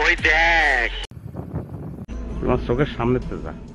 ওই দেখ তোমার চোখের সামনে তো যা